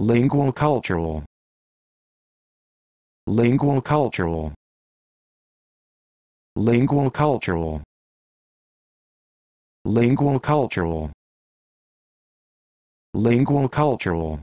Linguocultural. Linguocultural. Linguocultural. Linguocultural. Linguocultural.